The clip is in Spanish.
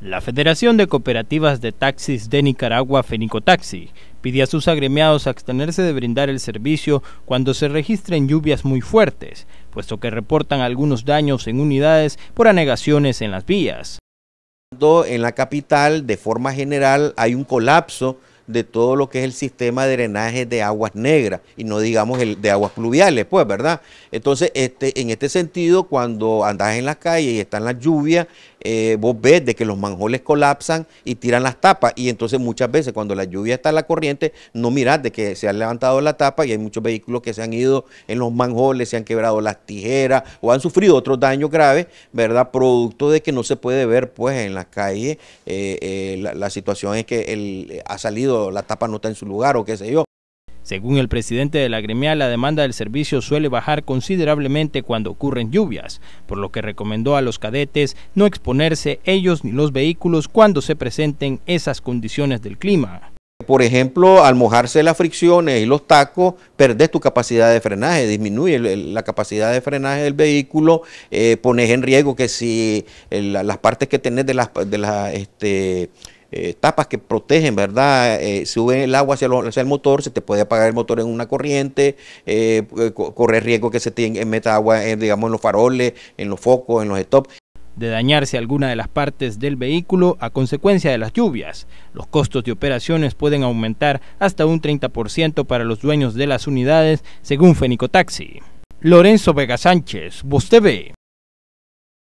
La Federación de Cooperativas de Taxis de Nicaragua, Fenicotaxi, pide a sus agremiados abstenerse de brindar el servicio cuando se registren lluvias muy fuertes, puesto que reportan algunos daños en unidades por anegaciones en las vías. En la capital, de forma general, hay un colapso de todo lo que es el sistema de drenaje de aguas negras y no digamos el de aguas pluviales, pues, ¿verdad? Entonces, este, en este sentido, cuando andas en la calle y están las lluvias, eh, vos ves de que los manjoles colapsan y tiran las tapas y entonces muchas veces cuando la lluvia está en la corriente no mirad de que se ha levantado la tapa y hay muchos vehículos que se han ido en los manjoles, se han quebrado las tijeras o han sufrido otros daños graves, ¿verdad? Producto de que no se puede ver pues en las calles, eh, eh, la, situación es que el, ha salido, la tapa no está en su lugar o qué sé yo, según el presidente de la gremial, la demanda del servicio suele bajar considerablemente cuando ocurren lluvias, por lo que recomendó a los cadetes no exponerse ellos ni los vehículos cuando se presenten esas condiciones del clima. Por ejemplo, al mojarse las fricciones y los tacos, perdés tu capacidad de frenaje, disminuye la capacidad de frenaje del vehículo, eh, pones en riesgo que si eh, las partes que tenés de las, de este, eh, tapas que protegen, ¿verdad? Eh, sube el agua hacia, el motor, se te puede apagar el motor en una corriente, eh, eh corre riesgo que se meta agua, en los faroles, en los focos, en los stops. De dañarse alguna de las partes del vehículo a consecuencia de las lluvias, los costos de operaciones pueden aumentar hasta un 30% para los dueños de las unidades, según Taxi. Lorenzo Vega Sánchez, Voz TV.